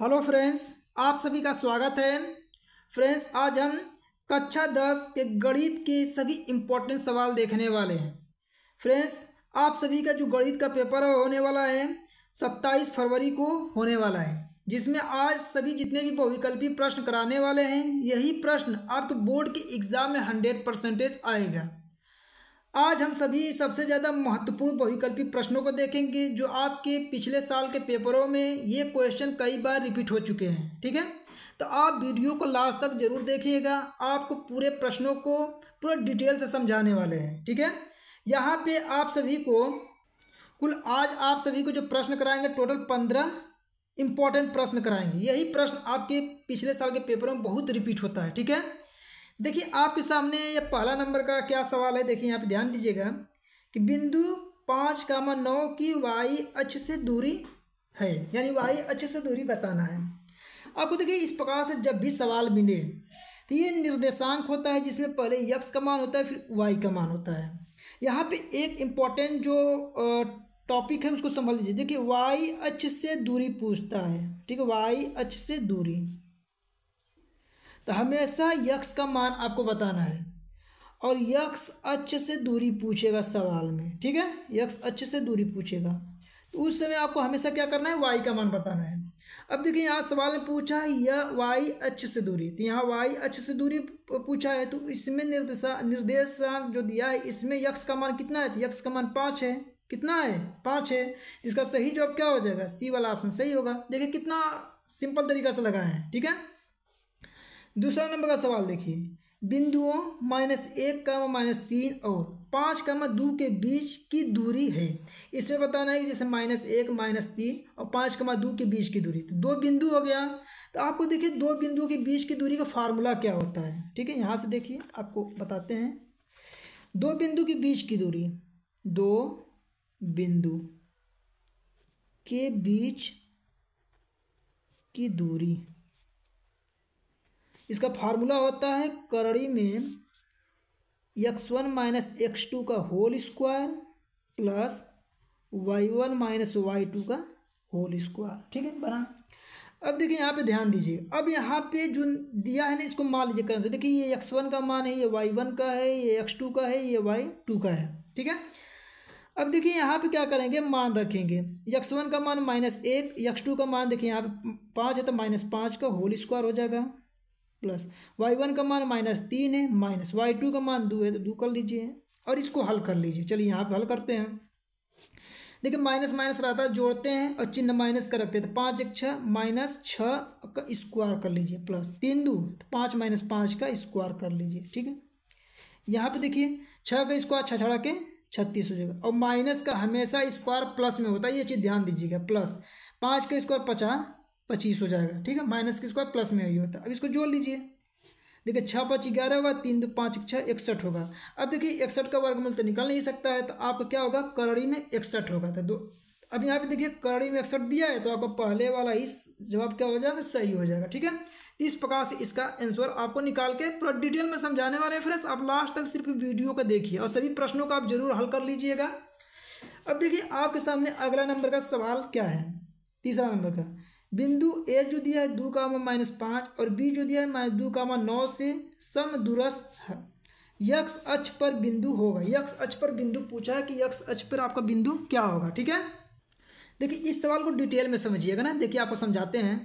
hello friends आप सभी का स्वागत है फ्रेंड्स आज हम कक्षा दस के गणित के सभी इम्पोर्टेंट सवाल देखने वाले हैं फ्रेंड्स आप सभी का जो गणित का पेपर होने वाला है सत्ताईस फरवरी को होने वाला है जिसमें आज सभी जितने भी बहुविकल्पी प्रश्न कराने वाले हैं यही प्रश्न आपके बोर्ड के एग्ज़ाम में हंड्रेड परसेंटेज आएगा आज हम सभी सबसे ज़्यादा महत्वपूर्ण बहुविकल्पी प्रश्नों को देखेंगे जो आपके पिछले साल के पेपरों में ये क्वेश्चन कई बार रिपीट हो चुके हैं ठीक है तो आप वीडियो को लास्ट तक जरूर देखिएगा आपको पूरे प्रश्नों को पूरा डिटेल से समझाने वाले हैं ठीक है यहाँ पे आप सभी को कुल आज आप सभी को जो प्रश्न कराएंगे टोटल पंद्रह इंपॉर्टेंट प्रश्न कराएंगे यही प्रश्न आपके पिछले साल के पेपरों में बहुत रिपीट होता है ठीक है देखिए आपके सामने ये पहला नंबर का क्या सवाल है देखिए यहाँ पे ध्यान दीजिएगा कि बिंदु पाँच कामा नौ की वाई अक्ष से दूरी है यानी वाई अच्छ से दूरी बताना है आपको देखिए इस प्रकार से जब भी सवाल मिले तो ये निर्देशांक होता है जिसमें पहले यक्स का मान होता है फिर वाई का मान होता है यहाँ पे एक इम्पॉर्टेंट जो टॉपिक है उसको समझ लीजिए देखिए वाई अक्ष से दूरी पूछता है ठीक है वाई अक्ष से दूरी तो हमेशा यक्ष का मान आपको बताना है और यक्ष अच्छे से दूरी पूछेगा सवाल में ठीक है यक्ष अच्छे से दूरी पूछेगा तो उस समय आपको हमेशा क्या करना है वाई का मान बताना है अब देखिए यहाँ सवाल में पूछा है यह वाई अच्छे से दूरी तो यहाँ वाई अच्छे से दूरी पूछा है तो इसमें निर्देशा निर्देशांक जो दिया है इसमें यक्ष का मान कितना है तो यक्ष का मान पाँच है कितना है पाँच है इसका सही जवाब क्या हो जाएगा सी वाला ऑप्शन सही होगा देखिए कितना सिंपल तरीका से लगाए हैं ठीक है दूसरा नंबर का सवाल देखिए बिंदुओं माइनस एक कम माइनस तीन और पाँच कम दो के बीच की दूरी है इसमें बताना है कि जैसे माइनस एक माइनस तीन और पाँच कमा दो के बीच की दूरी तो दो बिंदु हो गया तो आपको देखिए दो बिंदुओं के बीच की दूरी का फार्मूला क्या होता है ठीक है यहाँ से देखिए आपको बताते हैं दो बिंदु के बीच की दूरी दो बिंदु के बीच की दूरी इसका फार्मूला होता है करड़ी में X one minus X two का whole square plus Y one minus Y two का होल स्क्वायर ठीक है बना अब देखिए यहाँ पे ध्यान दीजिए अब यहाँ पे जो दिया है ना इसको मान लीजिए क्रम से देखिए ये एक्स वन का मान है ये वाई वन का है ये एक्स टू का है ये वाई टू का है ठीक है अब देखिए यहाँ पे क्या करेंगे मान रखेंगे यक्स वन का मान माइनस एक यक्स टू का मान देखिए यहाँ पे पाँच है तो माइनस पाँच का होल स्क्वायर हो जाएगा प्लस वाई वन का मान माइनस तीन है माइनस वाई टू का मान दो है तो दो कर लीजिए और इसको हल कर लीजिए चलिए यहाँ पे हल करते हैं देखिए माइनस माइनस रहता है जोड़ते हैं और चिन्ह माइनस का रखते हैं तो पाँच एक छः माइनस छः का स्क्वायर कर लीजिए प्लस तीन दो तो पाँच माइनस पाँच का स्क्वायर कर लीजिए ठीक है यहाँ पे देखिए छः का स्क्वायर छः छड़ा के छत्तीस हो जाएगा और माइनस का हमेशा स्क्वायर प्लस में होता है ये चीज़ ध्यान दीजिएगा प्लस पाँच का स्क्वायर पचास पच्चीस हो जाएगा ठीक है माइनस के स्क्वायर प्लस में ही होता तो है अब इसको जोड़ लीजिए देखिए छः पाँच ग्यारह होगा तीन दो पाँच छः इकसठ होगा अब देखिए इकसठ का वर्गमूल तो निकल नहीं सकता है तो आपका क्या होगा करड़ी में इकसठ होगा तो दो अब यहाँ पे देखिए करड़ी में इकसठ दिया है तो आपको पहले वाला ही जवाब क्या हो जाएगा सही हो जाएगा ठीक है इस प्रकार से इसका आंसर आपको निकाल के पूरा डिटेल में समझाने वाले हैं फ्रेंड्स आप लास्ट तक सिर्फ वीडियो को देखिए और सभी प्रश्नों का आप जरूर हल कर लीजिएगा अब देखिए आपके सामने अगला नंबर का सवाल क्या है तीसरा नंबर का बिंदु ए जो दिया है दो कामा माइनस पाँच और बी जो दिया है माइनस दो कामा नौ से समदुरस्त है यक्ष अक्ष पर बिंदु होगा यक्ष अक्ष पर बिंदु पूछा है कि यक्ष अक्ष पर आपका बिंदु क्या होगा ठीक है देखिए इस सवाल को डिटेल में समझिएगा ना देखिए आपको समझाते हैं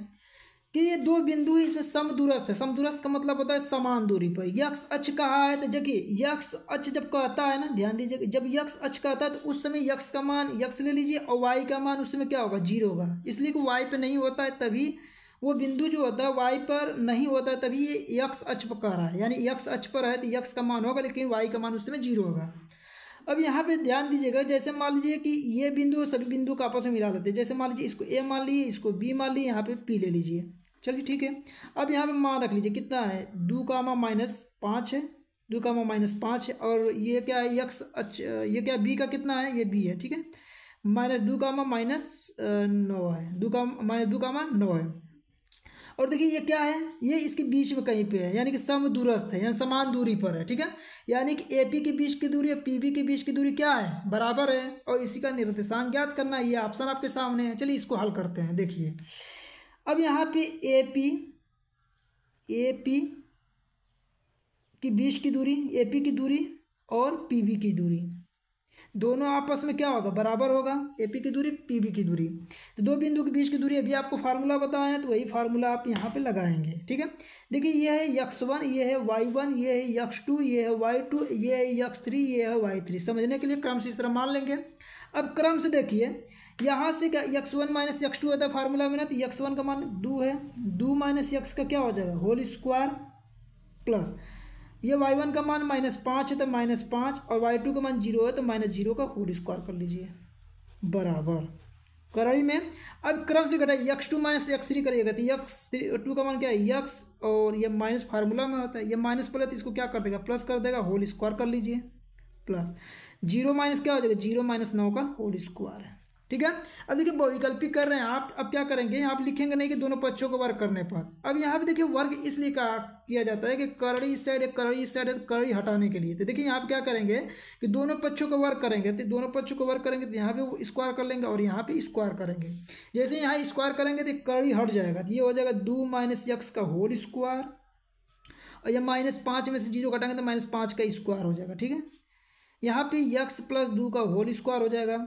कि ये दो बिंदु है इसमें समदूरस्थ है समदूरस्थ का मतलब होता है समान दूरी पर यक्ष अक्ष कहा है तो देखिए यक्ष अक्ष जब कहता है ना ध्यान दीजिए जब यक्ष अक्ष कहता है तो उस समय यक्ष का मान यक्ष ले लीजिए और वाई का मान उस समय क्या होगा जीरो होगा इसलिए कि वाई पे नहीं होता है तभी वो बिंदु जो होता है वाई पर नहीं होता है तभी ये यक्ष अक्ष पर कह रहा है यानी यक्ष अक्ष पर है तो यक्ष का मान होगा लेकिन वाई का मान उस समय जीरो होगा अब यहाँ पे ध्यान दीजिएगा जैसे मान लीजिए कि ये बिंदु सभी बिंदु का आपस में मिला लेते हैं जैसे मान लीजिए इसको ए मान लीजिए इसको बी मान लीजिए यहाँ पे पी ले लीजिए चलिए ठीक है अब यहाँ पे माँ रख लीजिए कितना है दो का मा माइनस पाँच है दो का मा माइनस पाँच है और ये क्या है यक्स अच ये क्या बी का कितना है ये बी है ठीक है माइनस दो का मा माइनस नौ है दो का माइनस दो का मा नौ है और देखिए ये क्या है ये इसके बीच में कहीं पे है यानी कि सम दूरस्थ है यानी समान दूरी पर है ठीक है यानी कि ए पी के बीच की दूरी और पी बी के बीच की दूरी क्या है बराबर है और इसी का निर्देशांक ज्ञात करना ये ऑप्शन आपके सामने है चलिए इसको हल करते हैं देखिए अब यहाँ पे ए पी ए पी की बीच की दूरी ए पी की दूरी और पी बी की दूरी दोनों आपस में क्या होगा बराबर होगा ए पी की दूरी पी बी की दूरी तो दो बिंदु के बीच की दूरी अभी आपको फार्मूला बताया है तो वही फार्मूला आप यहाँ पे लगाएंगे ठीक है देखिए ये है यक्स वन ये है वाई वन ये है यक्स टू ये है वाई टू ये है यक्स थ्री ये है वाई थ्री समझने के लिए क्रम से इस तरह मान लेंगे अब क्रम से देखिए यहाँ से क्या X one minus X two होता है फार्मूला तो में ना तो यक्स वन का मान दो है दो माइनस यक्स का क्या हो जाएगा होल स्क्वायर प्लस ये वाई वन का मान माइनस पाँच है तो माइनस पाँच और वाई टू का मान जीरो है तो माइनस जीरो का होल स्क्वायर कर लीजिए बराबर करड़ी में अब क्रम से घटाइए X two minus X three करिएगा तो यक्स थ्री टू का मान क्या है यक्स और ये माइनस फार्मूला में होता है ये माइनस पहले तो इसको क्या कर देगा प्लस कर देगा होल स्क्वायर कर लीजिए प्लस जीरो माइनस क्या हो जाएगा जीरो माइनस नौ का होल स्क्वायर है ठीक है अब देखिए वैकल्पिक कर रहे हैं आप अब क्या करेंगे आप लिखेंगे नहीं कि दोनों पक्षों को वर्ग करने पर अब यहाँ पे देखिए वर्ग इसलिए कहा किया जाता है कि करड़ी इस साइड है करड़ी इस साइड है करड़ी हटाने के लिए तो देखिए यहाँ पे क्या करेंगे कि दोनों पक्षों को वर्ग करेंगे तो दोनों पक्षों को वर्ग करेंगे तो यहाँ पर स्क्वायर कर लेंगे और यहाँ पर स्क्वायर करेंगे जैसे यहाँ स्क्वायर करेंगे तो करड़ी हट जाएगा तो ये हो जाएगा दो माइनस यक्स का होल स्क्वायर और ये माइनस पाँच में से जीरो कटाएंगे तो माइनस पाँच का स्क्वायर हो जाएगा ठीक है यहाँ पे यक्स प्लस दो का होल स्क्वायर हो जाएगा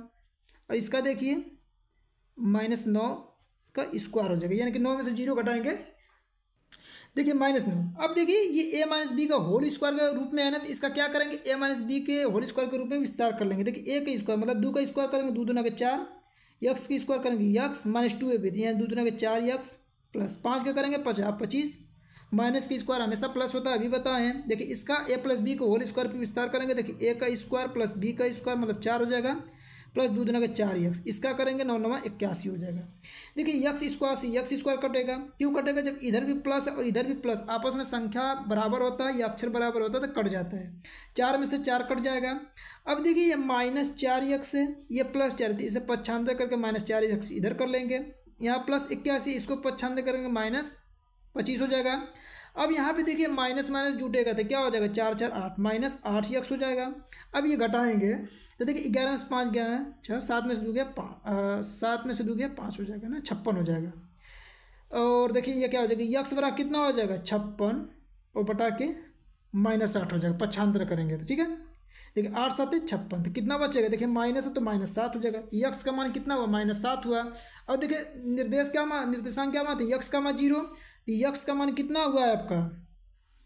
और इसका देखिए माइनस नौ का स्क्वायर हो जाएगा यानी कि नौ में से जीरो घटाएंगे देखिए माइनस नौ अब देखिए ये ए माइनस बी का होल स्क्वायर के रूप में है ना तो इसका क्या करेंगे ए माइनस बी के होल स्क्वायर के रूप में विस्तार कर लेंगे देखिए ए का स्क्वायर मतलब दो का स्क्वायर करेंगे दो दूना के चार यक्स की स्क्वायर करेंगे X minus two A B यानी दो दुना के चार यक्स प्लस पाँच का करेंगे पचास पच्चीस माइनस की स्क्वायर हमेशा प्लस होता है अभी बताएं देखिए इसका ए प्लस बी का होल स्क्वायर पर विस्तार करेंगे देखिए ए का स्क्वायर प्लस बी का स्क्वायर मतलब चार हो जाएगा प्लस दो दिन का चार यक्स इसका करेंगे नौ नवा इक्यासी हो जाएगा देखिए यक्स स्क्वायर से यक्स स्क्वायर कटेगा क्यों कटेगा जब इधर भी प्लस और इधर भी प्लस आपस में संख्या बराबर होता है या अक्षर बराबर होता है तो कट जाता है चार में से चार कट जाएगा अब देखिए ये माइनस चार यक्स है ये प्लस चार तो इसे पच्छांत करके माइनस चार यक्स इधर कर लेंगे यहाँ प्लस इक्यासी इसको पच्छांत करेंगे माइनस पच्चीस हो जाएगा अब यहाँ पे देखिए माइनस माइनस जुटेगा तो क्या हो जाएगा चार चार आठ माइनस आठ ही एक्स हो जाएगा अब ये घटाएंगे तो देखिए ग्यारह में से पाँच गया है छः सात में से दो गया पाँच सात में से दो गया पाँच हो जाएगा ना छप्पन हो जाएगा और देखिए ये क्या हो जाएगा यक्स बराबर कितना हो जाएगा छप्पन और बटा के माइनस आठ हो जाएगा पच्छांतर करेंगे तो ठीक है देखिए आठ सात छप्पन तो कितना बचेगा देखिए माइनस है तो माइनस सात हो जाएगा यक्स का मान कितना हुआ माइनस सात हुआ और देखिए निर्देश क्या मान निर्देशांक क्या मान था यक्स का मान जीरो यक्स का मान कितना हुआ है आपका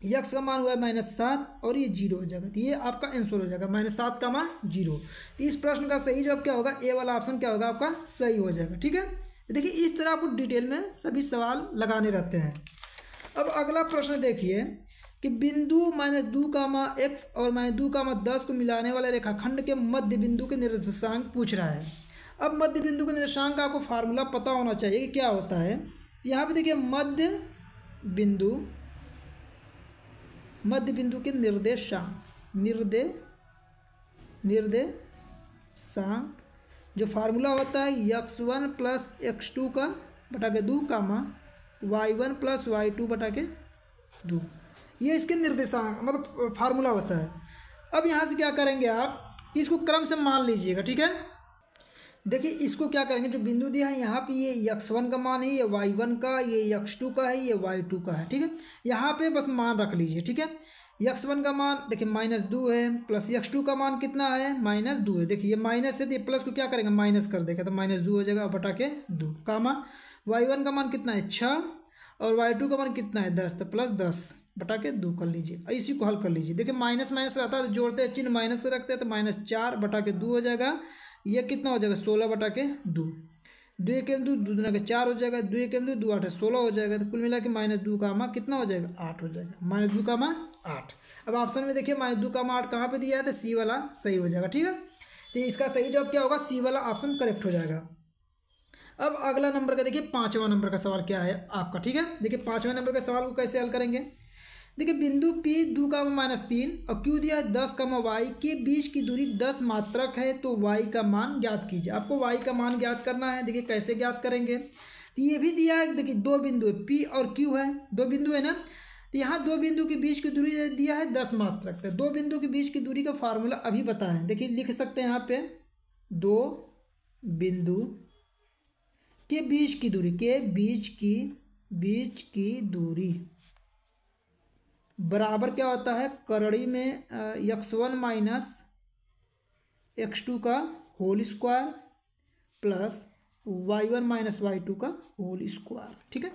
यक्स का मान हुआ है माइनस सात और ये जीरो हो जाएगा तो ये आपका आंसर हो जाएगा माइनस सात का मान जीरो तो इस प्रश्न का सही जवाब क्या होगा ए वाला ऑप्शन क्या होगा आपका सही हो जाएगा ठीक है तो देखिए इस तरह आपको डिटेल में सभी सवाल लगाने रहते हैं अब अगला प्रश्न देखिए कि बिंदु माइनस दो कामा एक्स और माइनस दो कामा दस को मिलाने वाला रेखाखंड के मध्य बिंदु के निर्देशांक पूछ रहा है अब मध्य बिंदु के निर्देशांक का आपको फार्मूला पता होना चाहिए कि क्या होता है यहाँ पे देखिए मध्य बिंदु मध्य बिंदु के निर्देशांक निर्दे निर्देशांक जो फार्मूला होता है X one plus X two का बटा के दो comma Y one plus Y two बटा के दो ये इसके निर्देशांक मतलब फार्मूला होता है अब यहाँ से क्या करेंगे आप इसको क्रम से मान लीजिएगा ठीक है देखिए इसको क्या करेंगे जो बिंदु दिया है यहाँ पे ये यक्स वन का मान है ये वाई वन का ये यक्स टू का है ये वाई टू का है ठीक है यहाँ पे बस मान रख लीजिए ठीक है यक्स वन का मान देखिए माइनस दो है प्लस यक्स टू का मान कितना है माइनस दो है देखिए ये माइनस है तो ये प्लस को क्या करेंगे माइनस कर देगा तो माइनस दो हो जाएगा बटा के दो मान वाई वन का मान कितना है छः और वाई टू का मान कितना है दस तो प्लस दस बटा के दो कर लीजिए और इसी को हल कर लीजिए देखिए माइनस माइनस रहता है तो जोड़ते हैं चिन्ह माइनस रखते हैं तो माइनस चार बटा के दो हो जाएगा यह कितना हो जाएगा सोलह बटा के दो दो एक दो दो दुना के चार हो जाएगा दो एक दो दो आठ सोलह हो जाएगा तो कुल मिला के माइनस दो का माँ कितना हो जाएगा आठ हो जाएगा माइनस दो का माँ आठ अब ऑप्शन में देखिए माइनस दो का माँ आठ कहाँ पर दिया है तो सी वाला सही हो जाएगा ठीक है तो इसका सही जवाब क्या होगा सी वाला ऑप्शन करेक्ट हो जाएगा अब अगला नंबर का देखिए पाँचवा नंबर का सवाल क्या है आपका ठीक है देखिए पाँचवा नंबर का सवाल को कैसे हल करेंगे देखिए बिंदु पी दो का माइनस तीन और क्यू दिया है दस का वाई के बीच की दूरी दस मात्रक है तो वाई का मान ज्ञात कीजिए आपको वाई का मान ज्ञात करना है देखिए कैसे ज्ञात करेंगे तो ये भी दिया है देखिए दो बिंदु है पी और क्यू है दो बिंदु है ना तो यहाँ दो बिंदु के बीच की दूरी दिया है दस मात्रक तो दो बिंदु के बीच की दूरी का फार्मूला अभी बताएं देखिए लिख सकते हैं यहाँ पे दो बिंदु के बीच की दूरी के बीच की बीच की दूरी बराबर क्या होता है करड़ी में X one minus X two का whole square plus Y one minus Y two का होल स्क्वायर ठीक है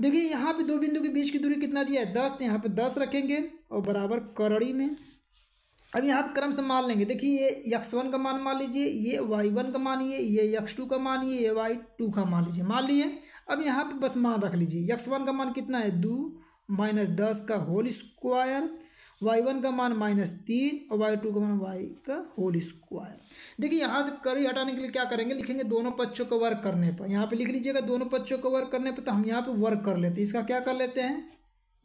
देखिए यहाँ पे दो बिंदु के बीच की दूरी कितना दिया है दस यहाँ पे दस रखेंगे और बराबर करड़ी में अब यहाँ पे क्रम से मान लेंगे देखिए ये यक्स वन का मान मान लीजिए ये वाई वन का मानिए ये यक्स टू का मानिए ये वाई टू का मान लीजिए मान लीजिए अब यहाँ पे बस मान रख लीजिए यक्स वन का मान कितना है दो माइनस दस का होल स्क्वायर वाई वन का मान माइनस तीन और वाई टू का मान वाई का होल स्क्वायर देखिए यहाँ से करी हटाने के लिए क्या करेंगे लिखेंगे दोनों पक्षों को वर्क करने पर यहाँ पे लिख लीजिएगा दोनों पक्षों को वर्क करने पर तो हम यहाँ पे वर्क कर लेते हैं इसका क्या कर लेते हैं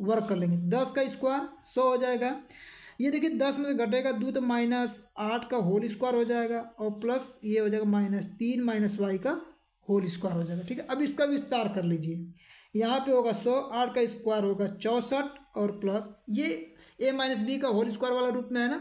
वर्क कर लेंगे दस का स्क्वायर सौ हो जाएगा ये देखिए दस में से घटेगा दो तो माइनस आठ का होल स्क्वायर हो जाएगा और प्लस ये हो जाएगा माइनस तीन माइनस वाई का होल स्क्वायर हो जाएगा ठीक है अब इसका विस्तार कर लीजिए यहाँ पे होगा सौ आठ का स्क्वायर होगा चौंसठ और प्लस ये ए माइनस बी का होल स्क्वायर वाला रूप में है ना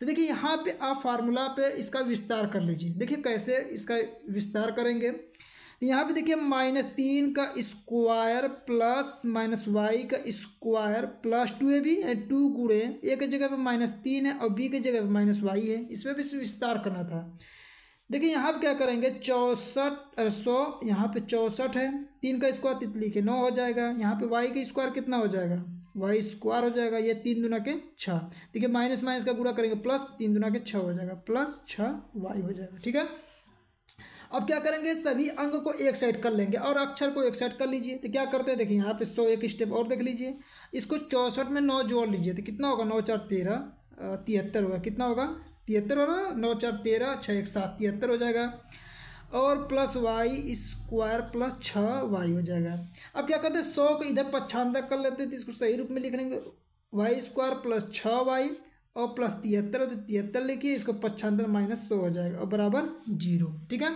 तो देखिए यहाँ पे आप फार्मूला पे इसका विस्तार कर लीजिए देखिए कैसे इसका विस्तार करेंगे तो यहाँ पे देखिए माइनस तीन का स्क्वायर प्लस माइनस वाई का स्क्वायर प्लस टू ए भी है टू गुड़े ए के जगह पे माइनस तीन है और बी के जगह पे माइनस वाई है इसमें भी विस्तार करना था देखिए यहाँ पर क्या करेंगे चौंसठ सौ यहाँ पे चौंसठ है तीन का स्क्वायर तीन लिखे नौ हो जाएगा यहाँ पे वाई का स्क्वायर कितना हो जाएगा वाई स्क्वायर हो जाएगा ये तीन दुना के छः देखिए माइनस माइनस का गुड़ा करेंगे प्लस तीन दुना के छः हो जाएगा प्लस छः वाई हो जाएगा ठीक है अब क्या करेंगे सभी अंग को एक साइड कर लेंगे और अक्षर को एक साइड कर लीजिए तो क्या करते हैं देखिए यहाँ पे सौ एक स्टेप और देख लीजिए इसको चौंसठ में नौ जोड़ लीजिए तो कितना होगा नौ चार तेरह तिहत्तर होगा कितना होगा तिहत्तर हो रहा नौ चार तेरह छः एक सात तिहत्तर हो जाएगा और प्लस वाई स्क्वायर प्लस छः वाई हो जाएगा अब क्या करते हैं सौ को इधर पच्छानदा कर लेते तो इसको सही रूप में लिख लेंगे वाई स्क्वायर प्लस छः वाई और प्लस तिहत्तर तो तिहत्तर लिखिए इसको पच्छानदा माइनस सौ हो जाएगा और बराबर जीरो ठीक है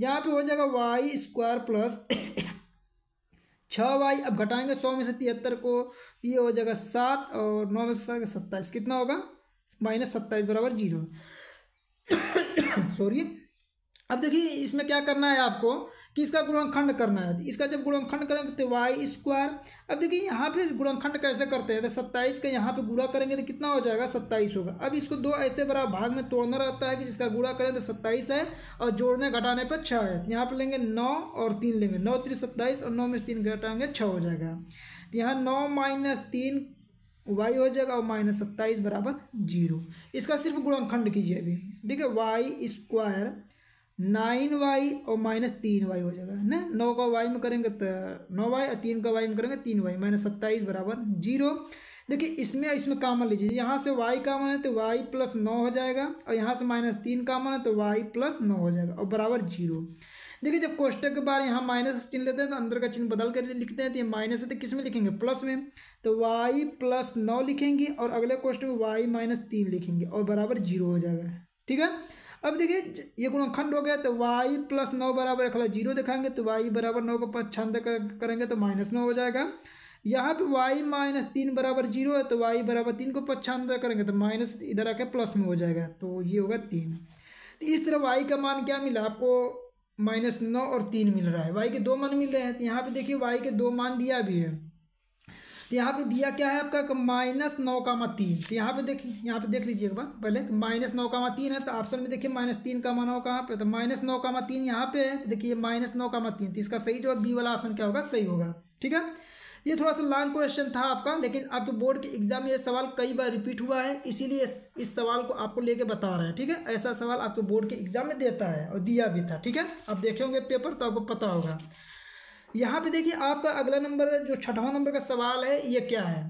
यहाँ पे हो जाएगा वाई स्क्वायर प्लस छः वाई अब घटाएंगे सौ में से तिहत्तर को तो ये हो जाएगा सात और नौ में से सत्ताईस कितना होगा माइनस सत्ताईस बराबर जीरो सॉरी अब देखिए इसमें क्या करना है आपको कि इसका गुणनखंड करना है इसका जब गुणनखंड करेंगे तो वाई स्क्वायर अब देखिए यहाँ पे गुणनखंड कैसे करते हैं तो सत्ताईस का यहाँ पे गुड़ा करेंगे तो कितना हो जाएगा सत्ताईस होगा अब इसको दो ऐसे बड़ा भाग में तोड़ना रहता है कि जिसका गुड़ा करें तो सत्ताईस है और जोड़ने घटाने पर छः है तो यहाँ पर लेंगे नौ और तीन लेंगे नौ तीन सत्ताईस और नौ में तीन घटाएंगे छः हो जाएगा तो यहाँ नौ माइनस तीन वाई हो जाएगा और माइनस सत्ताईस बराबर जीरो इसका सिर्फ गुणनखंड कीजिए अभी ठीक है वाई स्क्वायर नाइन वाई और माइनस तीन वाई हो जाएगा ना नौ का वाई में करेंगे तो नौ वाई और तीन का वाई में करेंगे तीन वाई माइनस सत्ताईस बराबर जीरो देखिए इसमें इसमें कामन लीजिए यहाँ से वाई कामन है तो वाई प्लस नौ हो जाएगा और यहाँ से माइनस तीन कामन है तो वाई प्लस नौ हो जाएगा और बराबर जीरो देखिए जब कोष्टक के बारे यहाँ माइनस चिन्ह लेते हैं तो अंदर का चिन्ह बदल कर लिखते हैं तो ये माइनस है तो किस में लिखेंगे प्लस में तो वाई प्लस नौ लिखेंगे और अगले कोष्ट में वाई माइनस तीन लिखेंगे और बराबर जीरो हो जाएगा ठीक है अब देखिए ये गुणखंड हो गया तो वाई प्लस नौ बराबर अखला जीरो दिखाएंगे तो वाई बराबर नौ को पच्छांद करेंगे तो माइनस नौ हो जाएगा यहाँ पे वाई माइनस तीन बराबर जीरो है तो वाई बराबर तीन को पच्छांतर करेंगे तो माइनस इधर आके प्लस में हो जाएगा तो ये होगा तीन तो इस तरह वाई का मान क्या मिला आपको माइनस नौ और तीन मिल रहा है वाई के दो मान मिल रहे हैं तो यहाँ पे देखिए वाई के दो मान दिया भी है तो यहाँ पे दिया क्या है आपका माइनस नौ कामा तीन तो यहाँ पे देखिए यहाँ पे देख लीजिए एक बार पहले माइनस नौ मा तीन है तो ऑप्शन में देखिए माइनस तीन का मानो कहाँ पे तो माइनस नौ मा तीन यहाँ पे है तो देखिए माइनस नौ का मा तीन तो इसका सही जो बी वाला ऑप्शन क्या होगा सही होगा ठीक है ये थोड़ा सा लॉन्ग क्वेश्चन था आपका लेकिन आपके बोर्ड तो के एग्जाम में ये सवाल कई बार रिपीट हुआ है इसीलिए इस सवाल को आपको लेके बता रहे हैं ठीक है ऐसा सवाल आपके बोर्ड के एग्जाम में देता है और दिया भी था ठीक है आप देखे होंगे पेपर तो आपको पता होगा यहाँ पे देखिए आपका अगला नंबर जो छठवां नंबर का सवाल है ये क्या है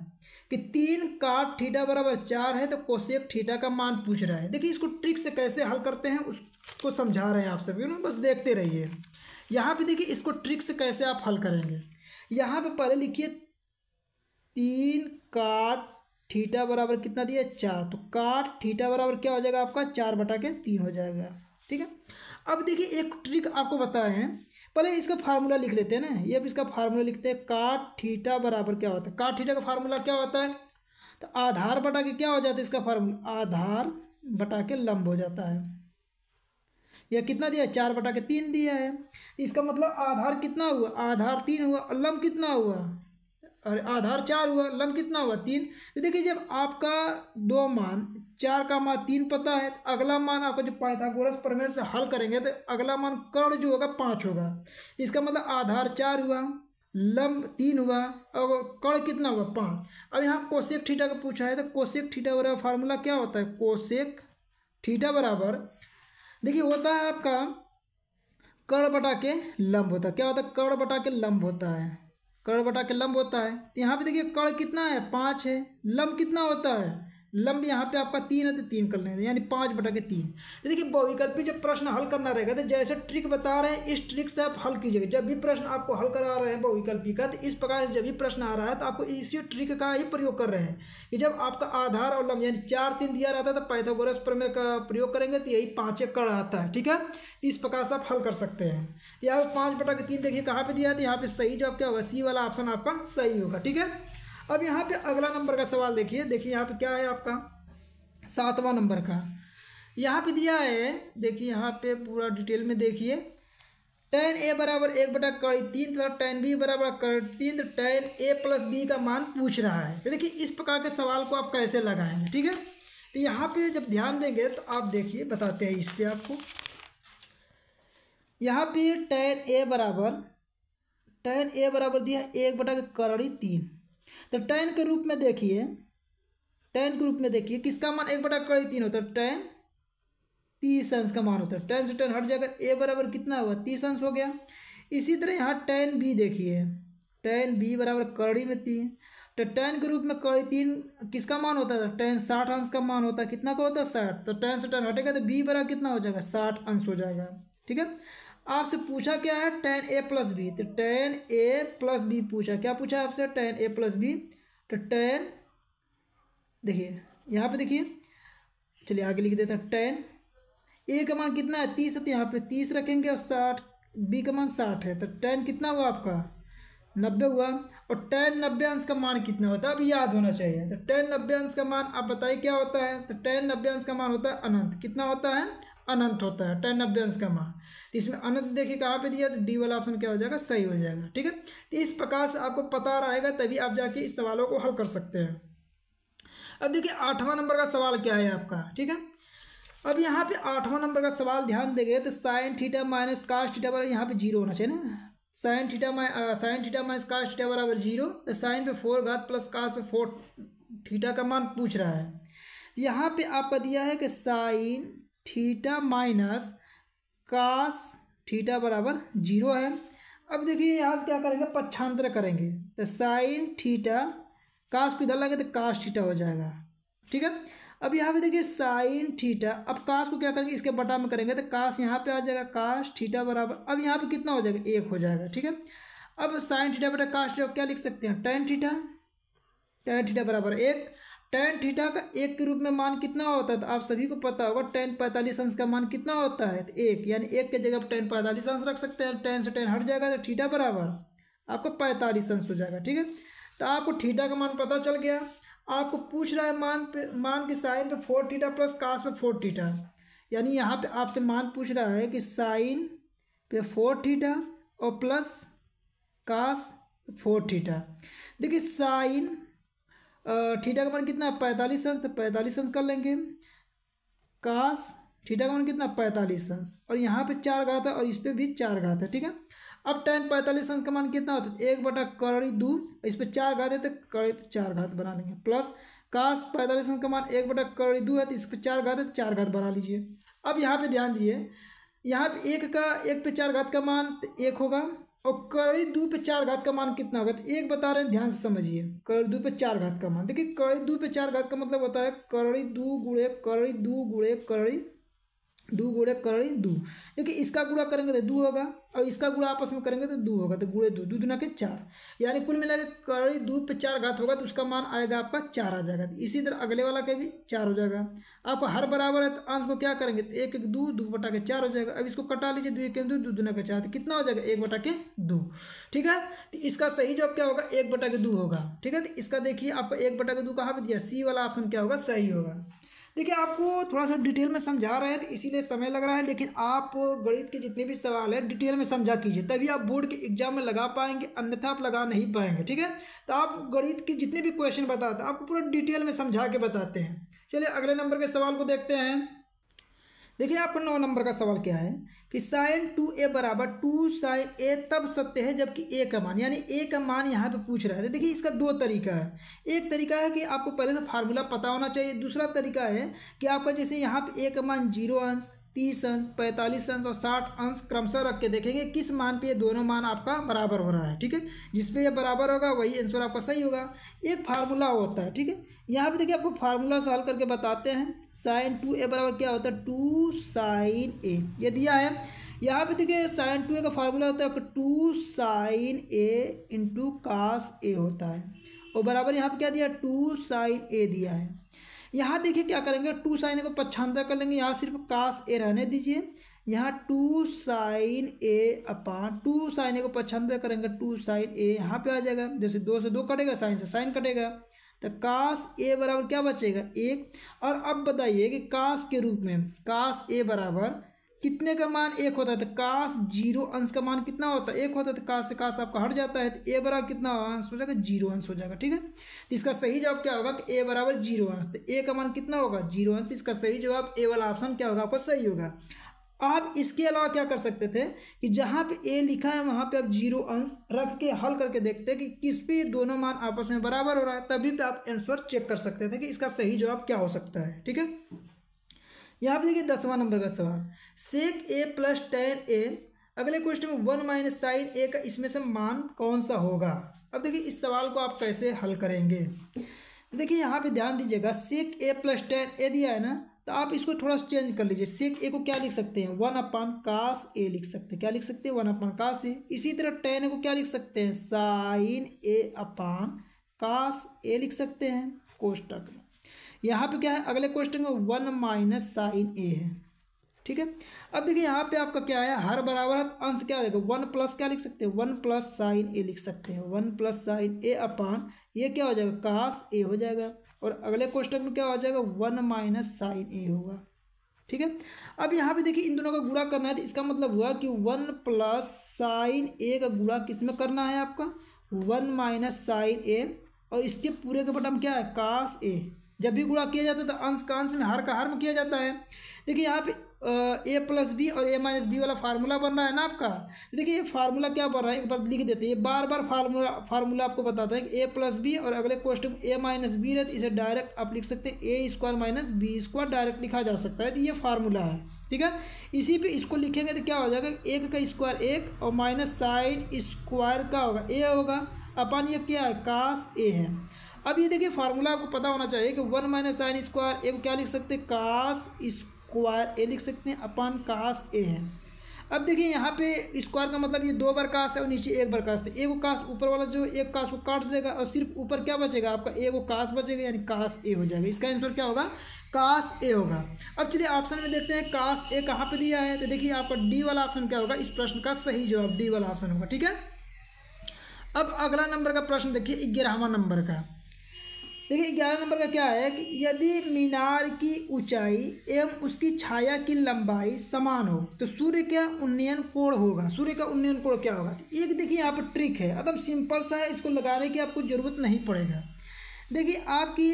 कि तीन काट ठीठा बराबर चार है तो कोशेक ठीटा का मान पूछ रहा है देखिए इसको ट्रिक से कैसे हल करते हैं उसको समझा रहे हैं आप सभी बस देखते रहिए यहाँ पे देखिए इसको ट्रिक से कैसे आप हल करेंगे यहाँ पे पहले लिखिए तीन काट थीटा बराबर कितना दिया चार तो काट थीटा बराबर क्या हो जाएगा आपका चार बटा के तीन हो जाएगा ठीक है अब देखिए एक ट्रिक आपको बताए हैं पहले इसका फार्मूला लिख लेते हैं ना ये अब इसका फार्मूला लिखते हैं काट थीटा बराबर क्या होता है काट थीटा का फार्मूला क्या होता है तो आधार बटा के क्या हो जाता है इसका फार्मूला आधार बटा के लंब हो जाता है या कितना दिया है चार बटा के तीन दिया है इसका मतलब आधार कितना हुआ आधार तीन हुआ लम कितना हुआ और आधार चार हुआ लम कितना हुआ तीन तो देखिए जब आपका दो मान चार का मान तीन पता है तो अगला मान आपको जो पाइथागोरस प्रमेय से हल करेंगे तो अगला मान कर्ण जो होगा पाँच होगा इसका मतलब आधार चार हुआ लम तीन हुआ और कर्ण कितना हुआ पाँच अब यहाँ कोशेक ठीठा का पूछा है तो कोशेक ठीठा बराबर फार्मूला क्या होता है कोशेक ठीठा बराबर देखिए होता है आपका कर्ण बटा के लंब होता है क्या होता है कर्ण बटा के लंब होता है कर्ण बटा के लंब होता है तो यहाँ पे देखिए कर्ण कितना है पाँच है लंब कितना होता है लंब यहाँ पे आपका तीन है तो तीन कर लेंगे यानी पाँच बटा के तीन तो देखिए बहुविकल्पी जब प्रश्न हल करना रहेगा तो जैसे ट्रिक बता रहे हैं इस ट्रिक से आप हल कीजिएगा जब भी प्रश्न आपको हल करा रहे हैं बहुविकल्पी का तो इस प्रकार से जब भी प्रश्न आ रहा है तो आपको इसी ट्रिक का ही प्रयोग कर रहे हैं कि जब आपका आधार और लंब यानी चार तीन दिया रहता है तो पैथोगोरस प्रमेय का प्रयोग करेंगे तो यही पाँच एक कड़ आता है ठीक है तो इस प्रकार से आप हल कर सकते हैं यहाँ पे पाँच बटा के तीन देखिए कहाँ पर दिया था तो यहाँ पर सही जो क्या होगा सी वाला ऑप्शन आपका सही होगा ठीक है अब यहाँ पे अगला नंबर का सवाल देखिए देखिए यहाँ पे क्या है आपका सातवां नंबर का यहाँ पे दिया है देखिए यहाँ पे पूरा डिटेल में देखिए टेन ए बराबर एक बटा कड़ी तीन तथा टेन बी बराबर कर तीन तो टेन ए प्लस बी का मान पूछ रहा है तो देखिए इस प्रकार के सवाल को आप कैसे लगाएंगे ठीक है तो यहाँ पे जब ध्यान देंगे तो आप देखिए बताते हैं इस पर आपको यहाँ पे टेन ए बराबर टेन ए बराबर दिया एक बटा कड़ी तीन तो टेन के रूप में देखिए टेन के रूप में देखिए किसका मान एक बटा कड़ी तीन होता है टेन तीस अंश का मान होता है टेन से टेन हट जाएगा ए बराबर कितना हुआ तीस अंश हो गया इसी तरह यहाँ टेन बी देखिए टेन बी बराबर कड़ी में तीन तो टेन के रूप में कड़ी तीन किसका मान होता है टेन साठ अंश का मान होता है कितना का होता है साठ तो टेन से टेन हटेगा तो बी बराबर कितना हो जाएगा साठ अंश हो जाएगा ठीक है आपसे पूछा क्या है टेन ए प्लस बी तो टेन ए प्लस बी पूछा क्या पूछा आपसे टेन ए प्लस बी तो टेन देखिए यहाँ पे देखिए चलिए आगे लिख देते हैं टेन ए का मान कितना है तीस है तो यहाँ पर तीस रखेंगे और साठ बी का मान साठ है तो टेन कितना हुआ आपका नब्बे हुआ और टेन नब्बे अंश का मान कितना होता है अब याद होना चाहिए तो टेन नब्बे अंश का मान आप बताइए क्या होता है तो टेन नब्बे अंश का मान होता है अनंत कितना होता है अनंत होता है टेन नब्बे अंश का मान तो इसमें अनंत देखिए कहाँ पे दिया तो डी वाला ऑप्शन क्या हो जाएगा सही हो जाएगा ठीक है तो इस प्रकार से आपको पता रहेगा तभी आप जाके इस सवालों को हल कर सकते हैं अब देखिए आठवां नंबर का सवाल क्या है आपका ठीक है अब यहाँ पे आठवां नंबर का सवाल ध्यान देंगे तो sine theta minus cos theta बराबर यहाँ पे जीरो होना चाहिए ना साइन थीटा माइ sine theta minus cos theta बराबर जीरो तो साइन पे फोर घात प्लस कास्ट पे फोर थीटा का मान पूछ रहा है यहाँ पे आपका दिया है कि sine theta minus cos theta बराबर जीरो है अब देखिए यहाँ से क्या करेंगे पक्षांतर करेंगे तो साइन थीटा कास को इधर लगे तो कास थीटा हो जाएगा ठीक है अब यहाँ पे देखिए साइन थीटा अब कास को क्या करेंगे इसके बटा में करेंगे तो कास यहाँ पे आ जाएगा कास थीटा बराबर अब यहाँ पे कितना हो जाएगा एक हो जाएगा ठीक है अब साइन थीटा बटा कास्ट क्या लिख सकते हैं टेन थीटा टेन थीटा बराबर एक टेन थीटा का एक के रूप में मान कितना होता है तो आप सभी को पता होगा टेन पैंतालीस अंश का मान कितना होता है तो एक यानी एक के जगह टेन पैंतालीस अंश रख सकते हैं टेन से टेन हट जाएगा तो थीटा बराबर आपको पैंतालीस अंश हो जाएगा ठीक है तो आपको थीटा का मान पता चल गया आपको पूछ रहा है मान पे मान के साइन पे फोर थीटा प्लस कास पे फोर थीटा यानी यहाँ पे आपसे मान पूछ रहा है कि साइन पे फोर थीटा और प्लस कास फोर थीटा देखिए साइन ठीठा का मान कितना पैंतालीस अंश तो पैंतालीस अंश कर लेंगे काश ठीठा का मान कितना पैंतालीस अंश और यहाँ पे चार घात है और इस पर भी चार घात है ठीक है अब टेन पैंतालीस अंश का मान कितना होता है एक बटा करड़ी दू इस पर चार घात है तो कड़ी चार घात बना लेंगे प्लस काश पैंतालीस अंश का मान एक बटा करी दो है तो इस पर चार घात है तो चार घात बना लीजिए अब यहाँ पे ध्यान दिए यहाँ पे एक का एक पे चार घात का मान तो एक होगा और कड़ी दू पे चार घात का मान कितना होगा तो एक बता रहे हैं ध्यान से समझिए कड़ी दो पे चार घात का मान देखिए कड़ी दो पे चार घात का मतलब होता है कड़ी दू गुड़े कड़ी दू गुड़े कड़ी दो गुड़े कड़ी दो देखिए इसका गुड़ा करेंगे तो दो होगा और इसका गुड़ा आपस में करेंगे तो दो होगा तो गुड़े दो दो दुना के चार यानी कुल मिला के करी दो पे चार घात होगा तो उसका मान आएगा आपका चार आ जाएगा इसी तरह अगले वाला के भी चार हो जाएगा आपका हर बराबर है तो अंश को क्या करेंगे तो एक एक दो दो बटा के चार हो जाएगा अब इसको कटा लीजिए दो एक दो दो दुना के चार तो कितना हो जाएगा एक बटा के दो ठीक है तो इसका सही जवाब क्या होगा एक बटा के दो होगा ठीक है तो इसका देखिए आपको एक बटा के दो कहाँ पर दिया सी वाला ऑप्शन क्या होगा सही होगा देखिए आपको थोड़ा सा डिटेल में समझा रहे हैं तो इसीलिए समय लग रहा है लेकिन आप गणित के जितने भी सवाल हैं डिटेल में समझा कीजिए तभी आप बोर्ड के एग्जाम में लगा पाएंगे अन्यथा आप लगा नहीं पाएंगे ठीक है तो आप गणित के जितने भी क्वेश्चन बताते हैं आपको पूरा डिटेल में समझा के बताते हैं चलिए अगले नंबर के सवाल को देखते हैं देखिए आपका नौ नंबर का सवाल क्या है कि साइन टू ए बराबर टू साइन ए तब सत्य है जबकि ए का मान यानी ए का मान यहाँ पे पूछ रहा है देखिए इसका दो तरीका है एक तरीका है कि आपको पहले से फार्मूला पता होना चाहिए दूसरा तरीका है कि आपका जैसे यहाँ पे ए का मान जीरो अंश तीस अंश पैंतालीस अंश और साठ अंश क्रमशः रख के देखेंगे किस मान पे ये दोनों मान आपका बराबर हो रहा है ठीक है जिस पे ये बराबर होगा वही आंसर आपका सही होगा एक फार्मूला होता है ठीक है यहाँ पे देखिए आपको फार्मूला सॉल्व करके बताते हैं साइन टू ए बराबर क्या होता है टू साइन ए ये दिया है यहाँ पे देखिए साइन टू ए का फार्मूला होता है two sine A into cos A होता है और बराबर यहाँ पर क्या दिया टू साइन ए दिया है यहाँ देखिए क्या करेंगे टू साइन को पक्षांतर कर लेंगे यहाँ सिर्फ कास ए रहने दीजिए यहाँ two sine A upon two sine A को पक्षांतर करेंगे टू साइन ए यहाँ पे आ जाएगा जैसे दो से दो कटेगा साइन से साइन कटेगा तो काश ए बराबर क्या बचेगा एक और अब बताइए कि काश के रूप में काश ए बराबर कितने का मान एक होता है तो काश जीरो अंश का मान कितना होता है एक होता है तो काश से काश आपका हट जाता है तो ए बराबर कितना अंश हो जाएगा जीरो अंश हो जाएगा ठीक है तो इसका सही जवाब क्या होगा कि ए बराबर जीरो अंश तो ए का मान कितना होगा जीरो अंश तो इसका सही जवाब ए वाला ऑप्शन क्या होगा आपका सही होगा आप इसके अलावा क्या कर सकते थे कि जहाँ पे ए लिखा है वहाँ पे आप जीरो अंश रख के हल करके देखते कि किस पे दोनों मान आपस में बराबर हो रहा है तभी पे आप आंसर चेक कर सकते थे कि इसका सही जवाब क्या हो सकता है ठीक है यहाँ पे देखिए दसवां नंबर का सवाल सेक ए प्लस टेन ए अगले क्वेश्चन में वन माइनस साइन ए का इसमें से मान कौन सा होगा अब देखिए इस सवाल को आप कैसे हल करेंगे देखिए यहाँ पे ध्यान दीजिएगा सेक ए प्लस टेन ए दिया है ना तो आप इसको थोड़ा सा चेंज कर लीजिए सेक ए को क्या लिख सकते हैं वन अपान कास ए लिख सकते हैं क्या लिख सकते हैं वन अपान कास ए इसी तरह टेन ए को क्या लिख सकते हैं साइन ए अपान कास ए लिख सकते हैं कोष्टक में यहाँ पे क्या है अगले क्वेश्चन में वन माइनस साइन ए है ठीक है अब देखिए यहाँ पे आपका क्या है हर बराबर है तो अंश क्या देखो वन प्लस क्या लिख सकते हैं वन प्लस साइन ए लिख सकते हैं one plus sine A upon ये क्या हो जाएगा कास ए हो जाएगा और अगले क्वेश्चन में क्या हो जाएगा वन माइनस साइन ए होगा ठीक है अब यहाँ पे देखिए इन दोनों का गुड़ा करना है तो इसका मतलब हुआ कि वन प्लस साइन ए का गुड़ा किस में करना है आपका वन माइनस साइन ए और इसके पूरे के बटम क्या है कास ए जब भी गुणा किया जाता है तो अंश का अंश में हर का हर में किया जाता है देखिए यहाँ पे ए प्लस बी और ए माइनस बी वाला फार्मूला बन रहा है ना आपका तो देखिए ये फार्मूला क्या बन रहा है एक बार लिख देते हैं ये बार बार फार्मूला फार्मूला आपको बताता है कि ए प्लस बी और अगले क्वेश्चन ए माइनस बी रहते इसे डायरेक्ट आप लिख सकते हैं A square minus B square direct लिखा जा सकता है तो ये फार्मूला है ठीक है इसी पे इसको लिखेंगे तो क्या हो जाएगा एक का स्क्वायर एक और माइनस साइन स्क्वायर का होगा ए होगा अपन ये क्या है काश ए है अब ये देखिए फार्मूला आपको पता होना चाहिए कि one minus sine square A को क्या लिख सकते हैं काश स्क्वायर ए लिख सकते हैं अपान काश ए है अब देखिए यहाँ पे स्क्वायर का मतलब ये दो बार काश है और नीचे एक बार काश है एक को काश ऊपर वाला जो एक काश को काट देगा और सिर्फ ऊपर क्या बचेगा आपका ए को काश बचेगा यानी काश ए हो जाएगा इसका आंसर क्या होगा काश ए होगा अब चलिए ऑप्शन में देखते हैं काश ए कहाँ पर दिया है तो देखिए आपका डी वाला ऑप्शन क्या होगा इस प्रश्न का सही जवाब डी वाला ऑप्शन होगा ठीक है अब अगला नंबर का प्रश्न देखिए ग्यारहवा नंबर का देखिए ग्यारह नंबर का क्या है कि यदि मीनार की ऊंचाई एवं उसकी छाया की लंबाई समान हो तो सूर्य का उन्नयन कोण होगा सूर्य का उन्नयन कोण क्या होगा तो एक देखिए यहाँ पर ट्रिक है एकदम सिंपल सा है इसको लगाने की आपको ज़रूरत नहीं पड़ेगा देखिए आपकी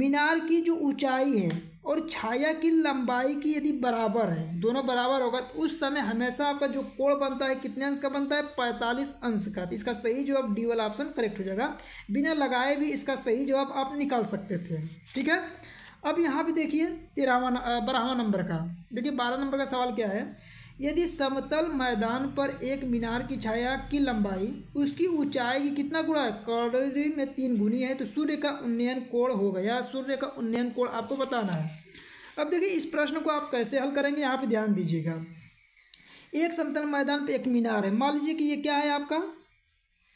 मीनार की जो ऊंचाई है और छाया की लंबाई की यदि बराबर है दोनों बराबर होगा तो उस समय हमेशा आपका जो कोण बनता है कितने अंश का बनता है पैंतालीस अंश का तो इसका सही जवाब डी वाला ऑप्शन करेक्ट हो जाएगा बिना लगाए भी इसका सही जवाब आप निकाल सकते थे ठीक है अब यहाँ भी देखिए तेरहवा बारहवा नंबर का देखिए बारह नंबर का सवाल क्या है यदि समतल मैदान पर एक मीनार की छाया की लंबाई उसकी ऊंचाई की कितना गुणा है कड़ी में तीन गुनी है तो सूर्य का उन्नयन कोण हो गया सूर्य का उन्नयन कोण आपको बताना है अब देखिए इस प्रश्न को आप कैसे हल करेंगे आप ध्यान दीजिएगा एक समतल मैदान पर एक मीनार है मान लीजिए कि ये क्या है आपका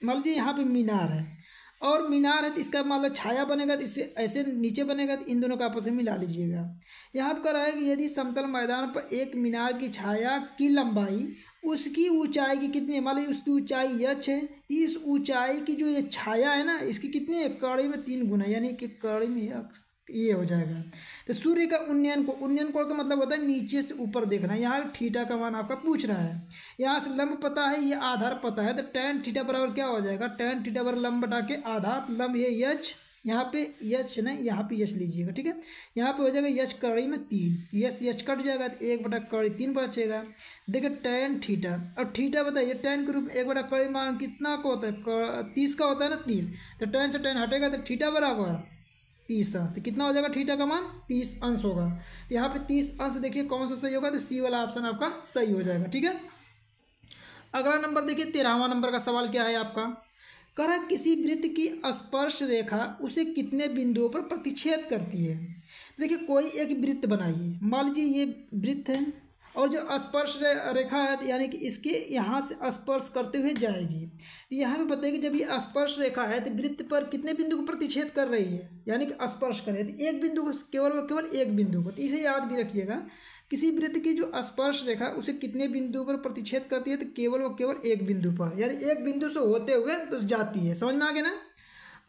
मान लीजिए यहाँ पर मीनार है और मीनार है तो इसका मतलब छाया बनेगा तो इससे ऐसे नीचे बनेगा तो इन दोनों का आपस में मिला लीजिएगा यहाँ पर है कि यदि समतल मैदान पर एक मीनार की छाया की लंबाई उसकी ऊंचाई की कितनी मान लीजिए उसकी ऊंचाई यच है तो इस ऊंचाई की जो ये छाया है ना इसकी कितनी है कड़ी में तीन गुना यानी कि कड़ी में ये हो जाएगा तो सूर्य का उन्नयन को उन्नयन कोण का मतलब होता है नीचे से ऊपर देखना यहाँ ठीठा का मान आपका पूछ रहा है यहाँ से लंब पता है ये आधार पता है तो टेन ठीठा बराबर क्या हो जाएगा टेन ठीठा बराबर लंब बटा के आधार लंब ये यच यहाँ पे यच नहीं यहाँ पे यच लीजिएगा ठीक है यहाँ पे हो जाएगा यच कड़ी में तीन यस यच कट जाएगा तो एक बटा कड़ी तीन बचेगा देखिए टेन ठीठा और ठीठा बताइए टेन के रूप में एक बटा कड़ी मान कितना का होता है तीस का होता है ना तीस तो टेन से टेन हटेगा तो ठीठा बराबर तीस अंश तो कितना हो जाएगा थीटा का मान तीस अंश होगा तो यहाँ पे तीस अंश देखिए कौन सा सही होगा तो सी वाला ऑप्शन आपका सही हो जाएगा ठीक है अगला नंबर देखिए तेरहवा नंबर का सवाल क्या है आपका कर किसी वृत्त की स्पर्श रेखा उसे कितने बिंदुओं पर प्रतिच्छेद करती है देखिए कोई एक वृत्त बनाइए मान लीजिए ये वृत्त है और जो स्पर्श रेखा है यानी कि इसके यहाँ से स्पर्श करते हुए जाएगी तो यहाँ पे बताइए कि जब ये स्पर्श रेखा है तो वृत्त पर कितने बिंदु को प्रतिच्छेद कर रही है यानी कि स्पर्श करे तो एक बिंदु को केवल व केवल एक बिंदु को तो इसे याद भी रखिएगा किसी वृत्त की जो स्पर्श रेखा उसे कितने बिंदु पर प्रतिच्छेद करती है तो केवल व केवल एक बिंदु पर यानी एक बिंदु से होते हुए बस जाती है समझ में आ गया ना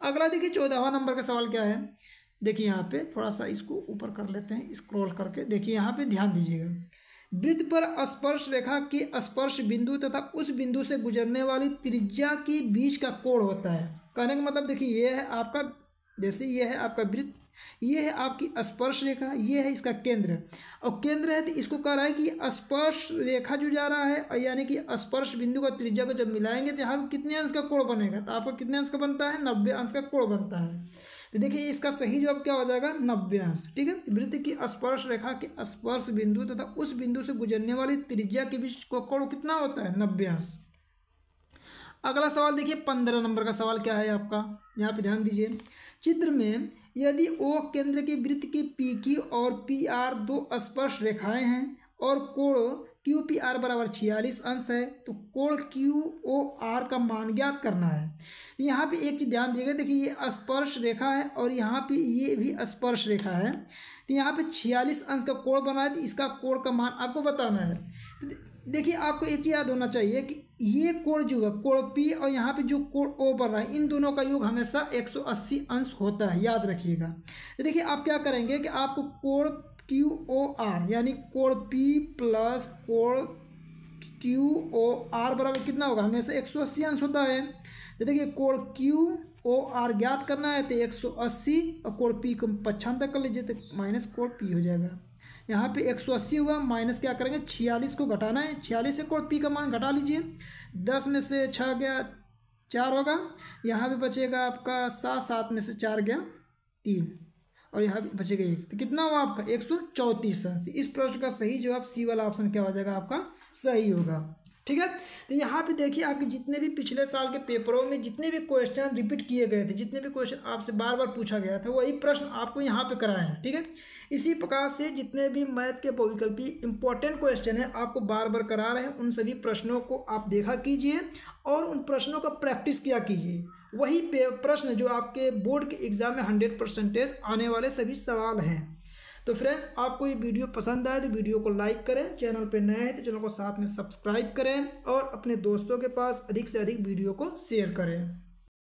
अगला देखिए चौदहवा नंबर का सवाल क्या है देखिए यहाँ पे थोड़ा सा इसको ऊपर कर लेते हैं स्क्रॉल करके देखिए यहाँ पे ध्यान दीजिएगा वृत्त पर स्पर्श रेखा के स्पर्श बिंदु तथा उस बिंदु से गुजरने वाली त्रिज्या के बीच का कोण होता है कहने का मतलब देखिए यह है आपका जैसे यह है आपका वृत्त ये है आपकी स्पर्श रेखा यह है इसका केंद्र और केंद्र है तो इसको कह रहा है कि स्पर्श रेखा जो जा रहा है यानी कि स्पर्श बिंदु का त्रिज्या को जब मिलाएंगे तो यहाँ कितने अंश का कोण बनेगा तो आपका कितने अंश का बनता है नब्बे अंश का कोण बनता है तो देखिए इसका सही जवाब क्या हो जाएगा नब्बे अंश ठीक है वृत्त की स्पर्श रेखा के स्पर्श बिंदु तथा उस बिंदु से गुजरने वाली त्रिज्या के बीच को कोण कितना होता है नब्बे अंश अगला सवाल देखिए पंद्रह नंबर का सवाल क्या है आपका यहाँ पे ध्यान दीजिए चित्र में यदि ओ केंद्र के वृत्त के पी की और पी आर दो स्पर्श रेखाएं हैं और कोण क्यू पी आर बराबर छियालीस अंश है तो कोण क्यू ओ आर का मान ज्ञात करना है यहाँ पे एक चीज़ ध्यान दिएगा देखिए ये स्पर्श रेखा है और यहाँ पे ये भी स्पर्श रेखा है तो यहाँ पे छियालीस अंश का कोण बना है तो इसका कोण का मान आपको बताना है तो देखिए आपको एक याद होना चाहिए कि ये कोण जो है कोण पी और यहाँ पे जो कोण ओ बन रहा है इन दोनों का योग हमेशा 180 अंश होता है याद रखिएगा तो देखिए आप क्या करेंगे कि आपको कोण क्यू ओ आर यानी कोण पी प्लस कोण क्यू ओ आर बराबर कितना होगा हमेशा एक सौ अस्सी अंश होता है तो देखिए कोण क्यू ओ आर ज्ञात करना है तो एक सौ अस्सी और कोण पी को तक कर लीजिए तो माइनस कोण पी हो जाएगा यहाँ पे एक सौ अस्सी हुआ माइनस क्या करेंगे छियालीस को घटाना है छियालीस से कोण पी का मान घटा लीजिए दस में से छः गया चार होगा यहाँ पे बचेगा आपका सात सात में से चार गया तीन और यहाँ बचेगा एक तो कितना हुआ आपका एक सौ चौंतीस तो इस प्रश्न का सही जवाब सी वाला ऑप्शन क्या हो जाएगा आपका सही होगा ठीक है तो यहाँ पे देखिए आपके जितने भी पिछले साल के पेपरों में जितने भी क्वेश्चन रिपीट किए गए थे जितने भी क्वेश्चन आपसे बार बार पूछा गया था वही प्रश्न आपको यहाँ पे कराए हैं ठीक है इसी प्रकार से जितने भी मैथ के बहुविकल्पी इंपॉर्टेंट क्वेश्चन है आपको बार बार करा रहे हैं उन सभी प्रश्नों को आप देखा कीजिए और उन प्रश्नों का प्रैक्टिस किया कीजिए वही प्रश्न जो आपके बोर्ड के एग्ज़ाम में हंड्रेड परसेंटेज आने वाले सभी सवाल हैं तो फ्रेंड्स आपको ये वीडियो पसंद आए तो वीडियो को लाइक करें चैनल पर नए हैं तो चैनल को साथ में सब्सक्राइब करें और अपने दोस्तों के पास अधिक से अधिक वीडियो को शेयर करें